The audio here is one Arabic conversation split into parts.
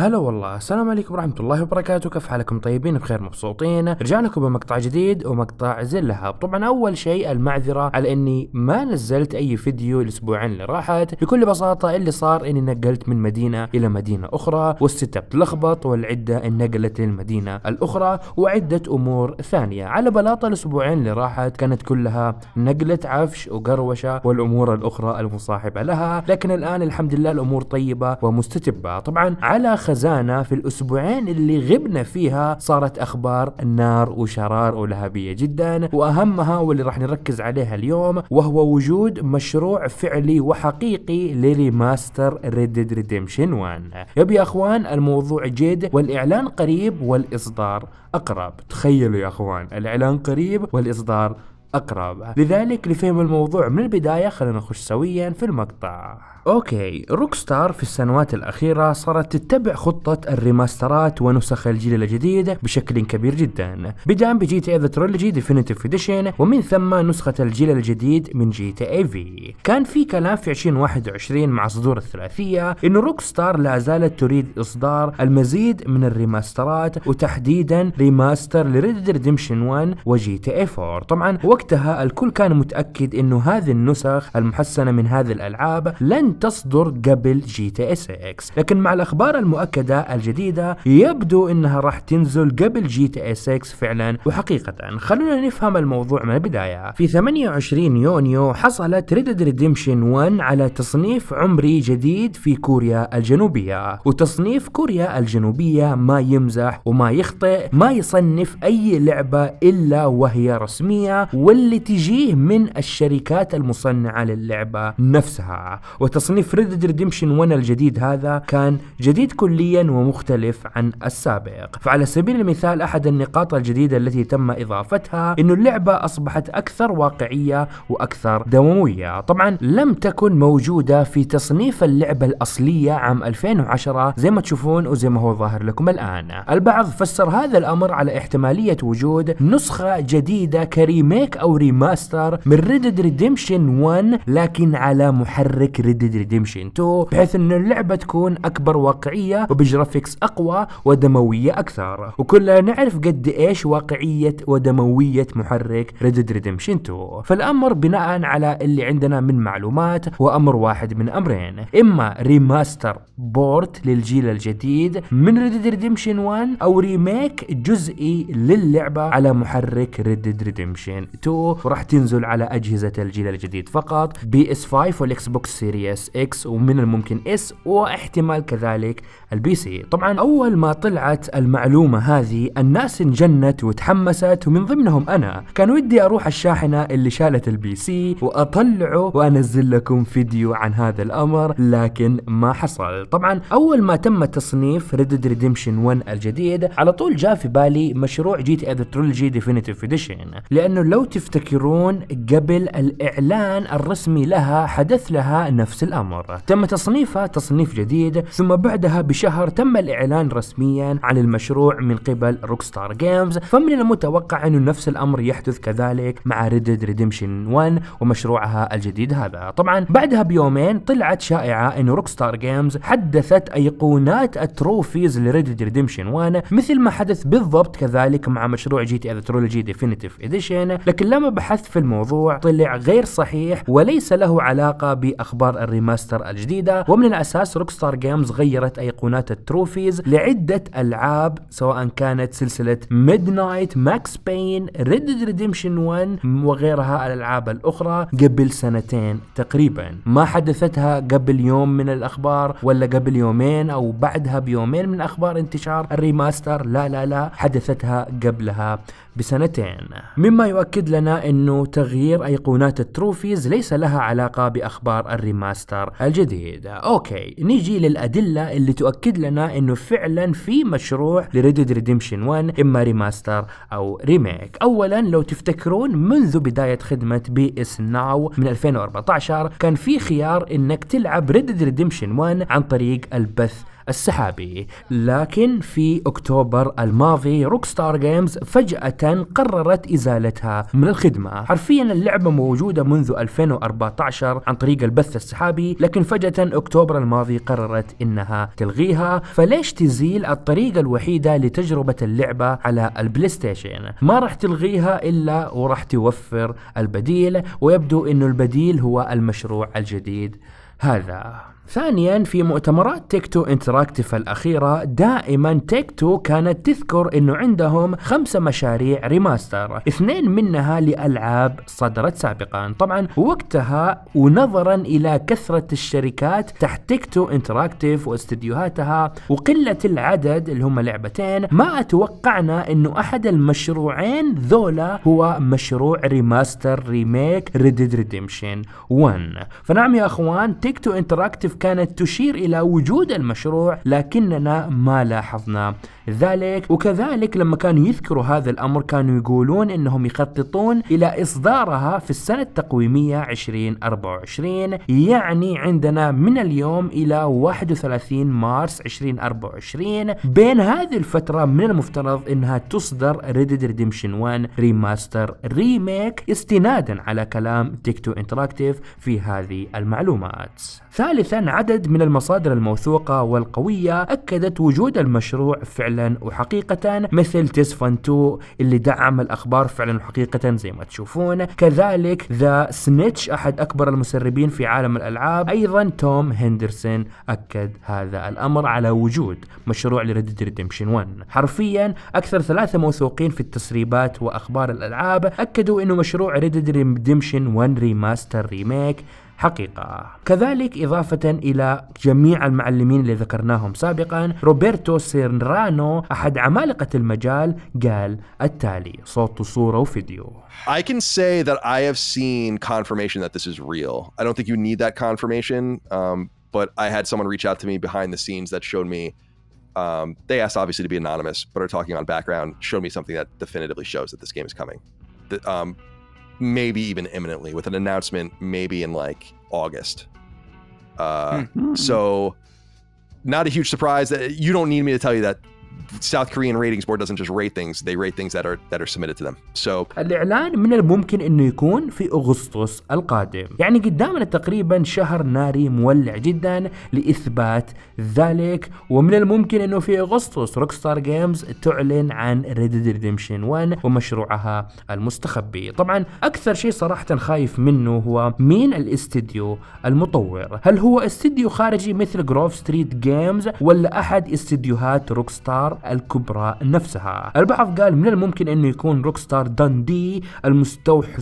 هلا والله السلام عليكم ورحمة الله وبركاته كيف حالكم طيبين بخير مبسوطين رجعنا لكم بمقطع جديد ومقطع زلها طبعا اول شيء المعذرة على اني ما نزلت اي فيديو الاسبوعين اللي راحت بكل بساطة اللي صار اني نقلت من مدينة الى مدينة اخرى والست تلخبط والعدة انقلت للمدينة الاخرى وعدة امور ثانية على بلاطة الاسبوعين اللي راحت كانت كلها نقلة عفش وقروشة والامور الاخرى المصاحبة لها لكن الان الحمد لله الامور طيبة ومستتبة طبعا على الخزانة في الأسبوعين اللي غبنا فيها صارت أخبار النار وشرار ولهبية جدا وأهمها واللي راح نركز عليها اليوم وهو وجود مشروع فعلي وحقيقي لريماستر ريد ديد ريديمشن 1 يا أخوان الموضوع جد والإعلان قريب والإصدار أقرب تخيلوا يا أخوان الإعلان قريب والإصدار أقرب لذلك لفهم الموضوع من البداية خلينا نخش سويا في المقطع اوكي روكستار في السنوات الاخيره صارت تتبع خطه الريماسترات ونسخ الجيل الجديد بشكل كبير جدا بدءا بجي تي اي ذا ترولوجي ديفينيتيف اديشن ومن ثم نسخه الجيل الجديد من جي تي اي في كان في كلام في 2021 مع صدور الثلاثيه ان روكستار لا زالت تريد اصدار المزيد من الريماسترات وتحديدا ريماستر لريد ريدمشن 1 وجي تي اي 4 طبعا وقتها الكل كان متاكد انه هذه النسخ المحسنه من هذه الالعاب لن تصدر قبل جي تي اس اكس لكن مع الاخبار المؤكده الجديده يبدو انها راح تنزل قبل جي تي اس اكس فعلا وحقيقه خلونا نفهم الموضوع من البدايه في 28 يونيو حصلت ريد ريديمشن 1 على تصنيف عمري جديد في كوريا الجنوبيه وتصنيف كوريا الجنوبيه ما يمزح وما يخطئ ما يصنف اي لعبه الا وهي رسميه واللي تجيه من الشركات المصنعه للعبه نفسها وتصنيف تصنيف ريد ريديمشن 1 الجديد هذا كان جديد كليا ومختلف عن السابق فعلى سبيل المثال أحد النقاط الجديدة التي تم إضافتها انه اللعبة أصبحت أكثر واقعية وأكثر دموية طبعا لم تكن موجودة في تصنيف اللعبة الأصلية عام 2010 زي ما تشوفون وزي ما هو ظاهر لكم الآن البعض فسر هذا الأمر على احتمالية وجود نسخة جديدة كريميك أو ريماستر من ريد ريديمشن 1 لكن على محرك ريد ريد ريديمشن 2 بحيث ان اللعبة تكون اكبر واقعية وبجرافيكس اقوى ودموية اكثر وكلنا نعرف قد ايش واقعية ودموية محرك Red ريديمشن 2 فالامر بناء على اللي عندنا من معلومات وامر واحد من امرين اما ريماستر بورت للجيل الجديد من Red ريديمشن 1 او ريميك جزئي للعبة على محرك Red ريديمشن 2 وراح تنزل على اجهزة الجيل الجديد فقط بي اس 5 والاكس بوكس سيريس اس اكس ومن الممكن اس واحتمال كذلك البي سي طبعا اول ما طلعت المعلومه هذه الناس انجنت وتحمست ومن ضمنهم انا كان ودي اروح الشاحنه اللي شالت البي سي واطلعه وانزل لكم فيديو عن هذا الامر لكن ما حصل طبعا اول ما تم تصنيف ريد ريديمشن 1 الجديد على طول جاء في بالي مشروع جي تي اذ ترولوجي ديفينيتيف اديشن لانه لو تفتكرون قبل الاعلان الرسمي لها حدث لها نفس الأمر تم تصنيفها تصنيف جديد ثم بعدها بشهر تم الإعلان رسميا عن المشروع من قبل روكستار جيمز فمن المتوقع أنه نفس الأمر يحدث كذلك مع ريدد ريديمشن 1 ومشروعها الجديد هذا طبعا بعدها بيومين طلعت شائعة أن روكستار جيمز حدثت أيقونات التروفيز لريدد ريديمشن 1 مثل ما حدث بالضبط كذلك مع مشروع جي تي ترولوجي ديفينيتيف اديشن لكن لما بحثت في الموضوع طلع غير صحيح وليس له علاقة بأخبار الريميك الريماستر الجديدة ومن الأساس روكستار جيمز غيرت أيقونات التروفيز لعدة ألعاب سواء كانت سلسلة ميد نايت ماكس بين ريد ديد ريديمشن 1 وغيرها الألعاب الأخرى قبل سنتين تقريبا ما حدثتها قبل يوم من الأخبار ولا قبل يومين أو بعدها بيومين من أخبار انتشار الريماستر لا لا لا حدثتها قبلها بسنتين مما يؤكد لنا أنه تغيير أيقونات التروفيز ليس لها علاقة بأخبار الريماستر ستار الجديدة اوكي نيجي للأدلة اللي تؤكد لنا انه فعلا في مشروع لريد ريديمشن 1 اما ريماستر او ريميك اولا لو تفتكرون منذ بداية خدمة بي اس ناو من 2014 كان في خيار انك تلعب ريد ريديمشن 1 عن طريق البث السحابي لكن في أكتوبر الماضي روكستار جيمز فجأة قررت إزالتها من الخدمة حرفيا اللعبة موجودة منذ 2014 عن طريق البث السحابي لكن فجأة أكتوبر الماضي قررت إنها تلغيها فليش تزيل الطريقة الوحيدة لتجربة اللعبة على البلاي ستيشن ما راح تلغيها إلا وراح توفر البديل ويبدو أنه البديل هو المشروع الجديد هذا ثانيا في مؤتمرات تيكتو انتراكتيف الأخيرة دائما تيكتو كانت تذكر أنه عندهم خمسة مشاريع ريماستر اثنين منها لألعاب صدرت سابقا طبعا وقتها ونظرا إلى كثرة الشركات تحت تيكتو انتراكتيف واستديوهاتها وقلة العدد اللي هم لعبتين ما أتوقعنا أنه أحد المشروعين ذولا هو مشروع ريماستر ريميك ريدد ريديمشن 1 فنعم يا أخوان تيكتو انتراكتيف كانت تشير إلى وجود المشروع لكننا ما لاحظنا ذلك وكذلك لما كانوا يذكروا هذا الأمر كانوا يقولون أنهم يخططون إلى إصدارها في السنة التقويمية 2024 يعني عندنا من اليوم إلى 31 مارس 2024 بين هذه الفترة من المفترض أنها تصدر ريدد ريديمشن 1 ريماستر ريميك استنادا على كلام تيك تو انتراكتيف في هذه المعلومات ثالثا عدد من المصادر الموثوقة والقوية أكدت وجود المشروع فعلا وحقيقة مثل تسفنتو اللي دعم الأخبار فعلا وحقيقة زي ما تشوفون كذلك ذا سنيتش أحد أكبر المسربين في عالم الألعاب أيضا توم هندرسون أكد هذا الأمر على وجود مشروع لريد ريدمشن 1 حرفيا أكثر ثلاثة موثوقين في التسريبات وأخبار الألعاب أكدوا أنه مشروع ريد ريدمشن 1 ريماستر ريميك حقيقة كذلك إضافة إلى جميع المعلمين اللي ذكرناهم سابقا روبرتو سيرنرانو أحد عمالقة المجال قال التالي صوت وصورة وفيديو I can say that I have seen confirmation that this is real. I don't think you need that confirmation, um, but I had someone reach out to me behind the scenes that showed me Um, they asked obviously to be anonymous, but are talking on background, showed me something that definitively shows that this game is coming. The, um, maybe even imminently with an announcement maybe in like August. Uh, mm-hmm. So, not a huge surprise that uh, you don't need me to tell you that South Korean ratings board doesn't just rate things; they rate things that are that are submitted to them. So الإعلان من الممكن إنه يكون في أغسطس القادم. يعني قدامنا تقريبا شهر ناري مولع جدا لإثبات ذلك ومن الممكن إنه في أغسطس روكستار جيمز تعلن عن ريد ديد ريدمشن 1 ومشروعها المستخبي. طبعا أكثر شيء صراحة خايف منه هو مين الاستديو المطور؟ هل هو استديو خارجي مثل جروف ستريت جيمز ولا أحد استديوهات روكستار ستار الكبرى نفسها البعض قال من الممكن أنه يكون روك روكستار داندي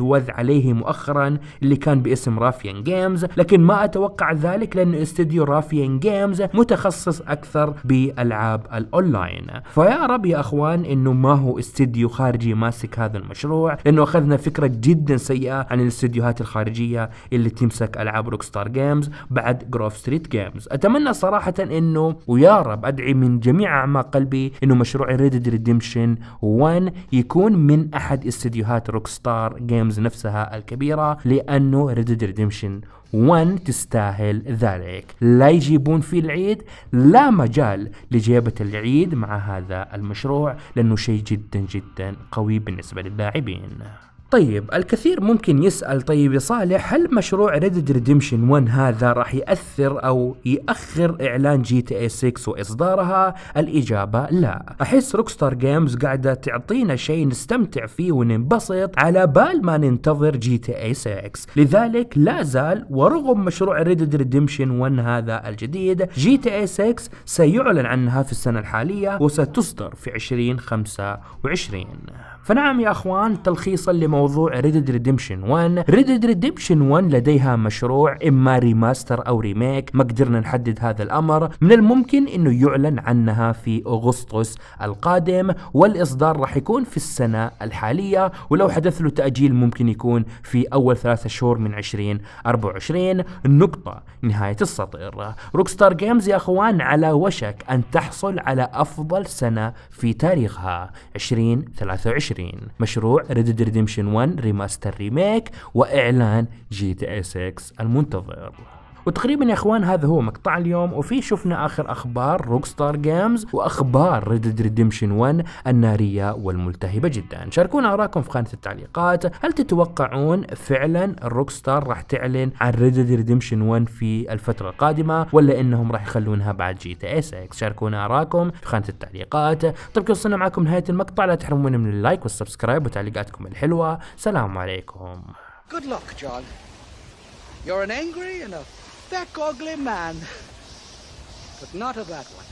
وذ عليه مؤخرا اللي كان باسم رافيان جيمز لكن ما أتوقع ذلك لأن استديو رافيان جيمز متخصص أكثر بألعاب الأونلاين فيا رب يا أخوان أنه ما هو استديو خارجي ماسك هذا المشروع لأنه أخذنا فكرة جدا سيئة عن الاستديوهات الخارجية اللي تمسك ألعاب روك ستار جيمز بعد جروف ستريت جيمز أتمنى صراحة أنه ويا رب أدعي من جميع أعماق قلبي انه مشروع ريد ريديمشن 1 يكون من احد استديوهات روك ستار جيمز نفسها الكبيره لانه ريد ريديمشن 1 تستاهل ذلك لا يجيبون في العيد لا مجال لجيبة العيد مع هذا المشروع لأنه شيء جدا جدا قوي بالنسبة للاعبين طيب الكثير ممكن يسأل طيب يا صالح هل مشروع ريد ريديمشن 1 هذا راح يأثر أو يأخر إعلان جي تي اي 6 وإصدارها الإجابة لا أحس روكستار جيمز قاعدة تعطينا شيء نستمتع فيه وننبسط على بال ما ننتظر جي تي اي 6 لذلك لا زال ورغم مشروع ريد ريديمشن 1 هذا الجديد جي تي اي 6 سيعلن عنها في السنة الحالية وستصدر في 2025 فنعم يا أخوان تلخيصا لما موضوع ريد ريديمشن 1 ريد ريديمشن 1 لديها مشروع اما ريماستر او ريميك ما قدرنا نحدد هذا الامر من الممكن انه يعلن عنها في اغسطس القادم والاصدار راح يكون في السنه الحاليه ولو حدث له تاجيل ممكن يكون في اول ثلاثة شهور من 2024 نقطه نهايه السطر روكستار جيمز يا اخوان على وشك ان تحصل على افضل سنه في تاريخها 2023 مشروع ريد ريديمشن 1 ريماستر ريميك واعلان جي تي اس 6 المنتظر وتقريبا يا اخوان هذا هو مقطع اليوم وفي شفنا اخر اخبار روك ستار جيمز واخبار ريد ديد ريديمشن 1 الناريه والملتهبه جدا شاركونا اراكم في خانه التعليقات هل تتوقعون فعلا روك ستار راح تعلن عن ريد ديد ريدمشن 1 في الفتره القادمه ولا انهم راح يخلونها بعد جي تي اس اكس شاركونا اراكم في خانه التعليقات طيب كذا وصلنا معكم نهايه المقطع لا تحرمونا من اللايك والسبسكرايب وتعليقاتكم الحلوه سلام عليكم Good luck, John. You're an angry and a That ugly man. But not of that one.